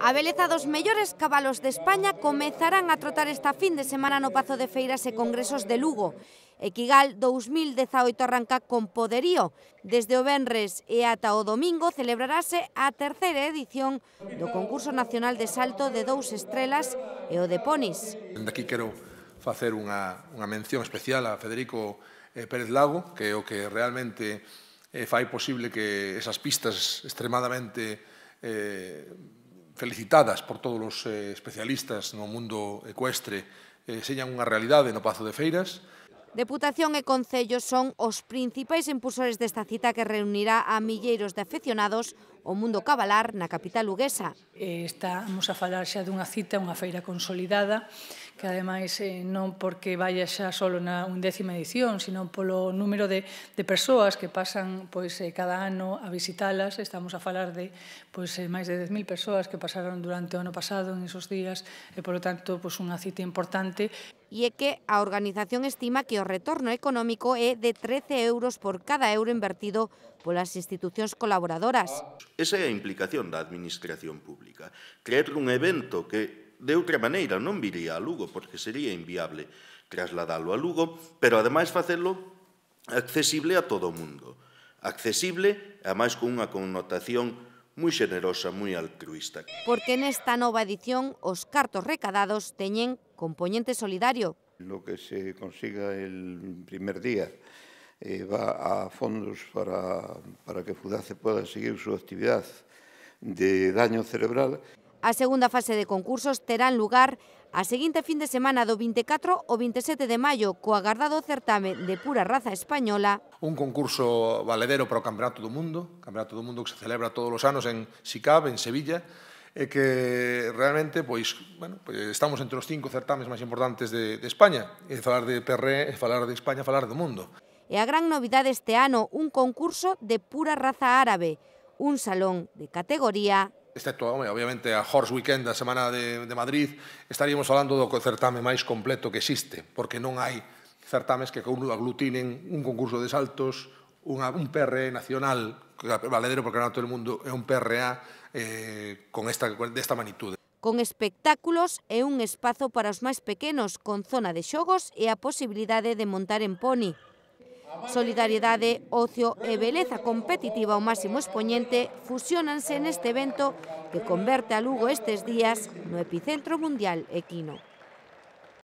A beleza dos mellores cabalos de España comezarán a trotar esta fin de semana no Pazo de Feiras e Congresos de Lugo. Equigal 2018 arranca con poderío. Desde o Benres e ata o domingo celebrarase a terceira edición do Concurso Nacional de Salto de Dous Estrelas e o de Ponis. Dende aquí quero facer unha, unha mención especial a Federico eh, Pérez Lago, que é o que realmente eh, fai posible que esas pistas extremadamente eh, felicitadas por todos os eh, especialistas no mundo ecuestre eh, señan unha realidade no Pazo de Feiras. Deputación e Concello son os principais impulsores desta cita que reunirá a milleiros de afeccionados o mundo cabalar na capital luguesa. Eh, estamos a falar xa dunha cita, unha feira consolidada, que ademais eh, non porque vaya xa solo na undécima edición, sino polo número de, de persoas que pasan pois eh, cada ano a visitalas, estamos a falar de pois eh, máis de 10.000 persoas que pasaron durante o ano pasado en esos días, e polo tanto pois unha cita importante. E é que a organización estima que o retorno económico é de 13 euros por cada euro invertido polas institucións colaboradoras. Esa é a implicación da administración pública. Crear un evento que de outra maneira, non viría a Lugo, porque sería inviable trasladalo a Lugo, pero ademais facelo accesible a todo o mundo. Accesible, ademais con unha connotación moi xenerosa, moi altruista. Porque nesta nova edición os cartos recadados teñen componente solidario. Lo que se consiga el primer día eh, va a fondos para, para que Fudace poda seguir súa actividade de daño cerebral. A segunda fase de concursos terán lugar a seguinte fin de semana do 24 ao 27 de maio co agardado certame de pura raza española. Un concurso valedero para o Campeonato do Mundo, Campeonato do Mundo que se celebra todos os anos en SICAB, en Sevilla, e que realmente pois, bueno, pois estamos entre os cinco certames máis importantes de, de España. E falar de Perré, é falar de España, falar do mundo. E a gran novidade este ano, un concurso de pura raza árabe, un salón de categoría excepto, obviamente, a Horse Weekend da Semana de, de Madrid, estaríamos falando do certame máis completo que existe, porque non hai certames que aglutinen un concurso de saltos, unha, un PRE nacional, valedero porque non todo o mundo é un PRA eh, con esta, desta magnitude. Con espectáculos e un espazo para os máis pequenos, con zona de xogos e a posibilidade de montar en poni. Solidariedade, ocio e beleza competitiva ao máximo expoñente fusionanse neste evento que converte a Lugo estes días no epicentro mundial equino.